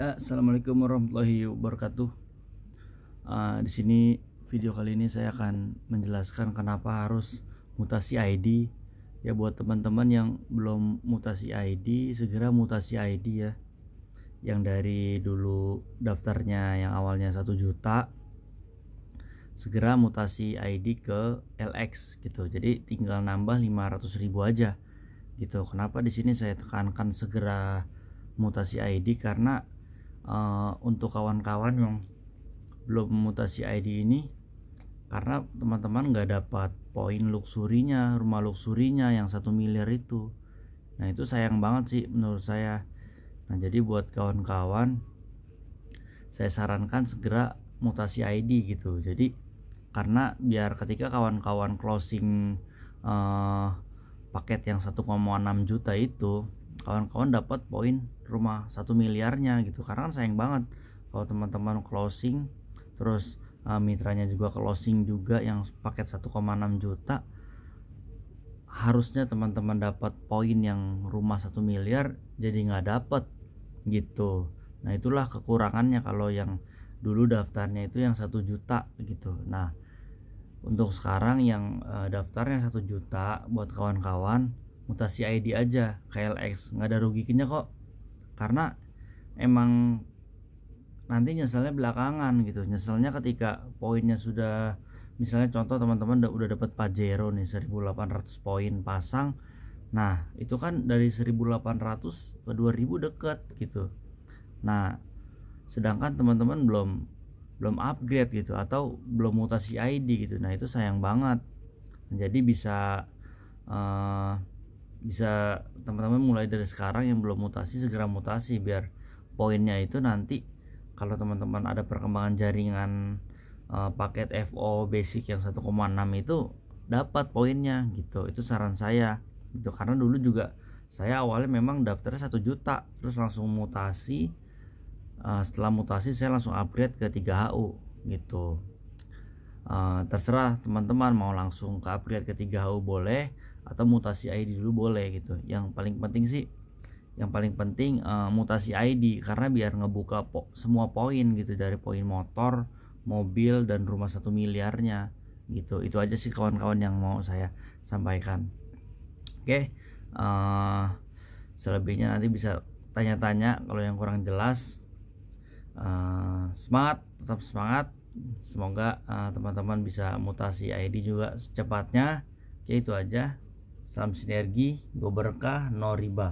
Ya, assalamualaikum warahmatullahi wabarakatuh. Uh, di sini video kali ini saya akan menjelaskan kenapa harus mutasi ID. Ya buat teman-teman yang belum mutasi ID, segera mutasi ID ya. Yang dari dulu daftarnya yang awalnya 1 juta segera mutasi ID ke LX gitu. Jadi tinggal nambah ribu aja gitu. Kenapa di sini saya tekankan segera mutasi ID karena uh, untuk kawan-kawan yang belum mutasi ID ini karena teman-teman nggak dapat poin luxurinya rumah luxurinya yang satu miliar itu nah itu sayang banget sih menurut saya nah jadi buat kawan-kawan saya sarankan segera mutasi ID gitu jadi karena biar ketika kawan-kawan closing uh, paket yang 1,6 juta itu kawan-kawan dapat poin rumah satu miliarnya gitu karena kan sayang banget kalau teman-teman closing terus uh, mitranya juga closing juga yang paket 1,6 juta harusnya teman-teman dapat poin yang rumah satu miliar jadi nggak dapat gitu nah itulah kekurangannya kalau yang dulu daftarnya itu yang satu juta gitu nah untuk sekarang yang eh, daftarnya satu juta buat kawan-kawan mutasi ID aja KLX nggak ada ruginya kok karena emang nanti nyeselnya belakangan gitu nyeselnya ketika poinnya sudah misalnya contoh teman-teman udah, udah dapat Pajero nih 1800 poin pasang nah itu kan dari 1800 ke 2000 deket gitu nah sedangkan teman-teman belum belum upgrade gitu atau belum mutasi ID gitu nah itu sayang banget jadi bisa uh, bisa teman-teman mulai dari sekarang yang belum mutasi segera mutasi biar poinnya itu nanti kalau teman-teman ada perkembangan jaringan uh, paket FO basic yang 1,6 itu dapat poinnya gitu itu saran saya gitu karena dulu juga saya awalnya memang daftarnya satu juta terus langsung mutasi uh, setelah mutasi saya langsung upgrade ke 3HU gitu uh, terserah teman-teman mau langsung ke upgrade ke 3HU boleh atau mutasi ID dulu boleh gitu yang paling penting sih yang paling penting uh, mutasi ID karena biar ngebuka po semua poin gitu dari poin motor mobil dan rumah satu miliarnya gitu itu aja sih kawan-kawan yang mau saya sampaikan oke okay. uh, eh, selebihnya nanti bisa tanya-tanya kalau yang kurang jelas uh, semangat tetap semangat semoga teman-teman uh, bisa mutasi ID juga secepatnya oke itu aja Sam sinergi, go berkah, no riba.